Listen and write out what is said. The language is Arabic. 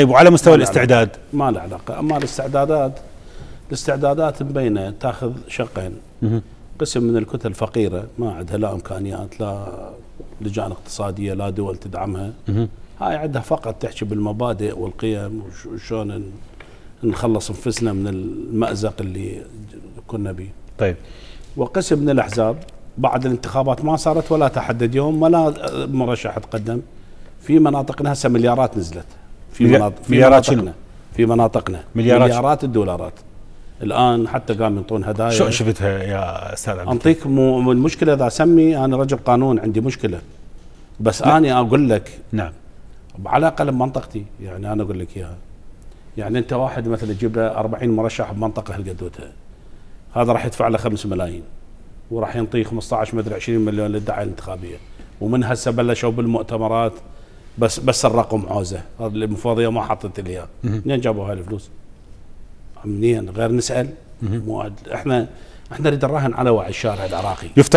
طيب وعلى مستوى الاستعداد ما له علاقه اما الاستعدادات الاستعدادات مبينه تاخذ شقين قسم من الكتل الفقيره ما عندها لا امكانيات لا لجان اقتصاديه لا دول تدعمها هاي عندها فقط تحكي بالمبادئ والقيم وشلون نخلص انفسنا من المازق اللي كنا به طيب وقسم من الاحزاب بعد الانتخابات ما صارت ولا تحدد يوم ولا مرشح تقدم في مناطقنا هسه مليارات نزلت في مناطق في مليارات مناطقنا شنو؟ في مناطقنا مليارات, مليارات الدولارات الان حتى قام ينطون هدايا شو شفتها يا استاذ عبد انطيك مو المشكله اذا اسمي انا رجل قانون عندي مشكله بس نعم. انا اقول لك نعم على الاقل بمنطقتي يعني انا اقول لك اياها يعني انت واحد مثلا تجيب له 40 مرشح بمنطقه هالقدوتها هذا راح يدفع له 5 ملايين وراح ينطيه 15 مدري 20 مليون للدعايه الانتخابيه ومن هسه بلشوا بالمؤتمرات بس بس الرقم عوزه المفوضيه ما حطت لي اياه منين جابوا هاي الفلوس؟ منين غير نسال مو احنا احنا نريد نراهن على وعي الشارع العراقي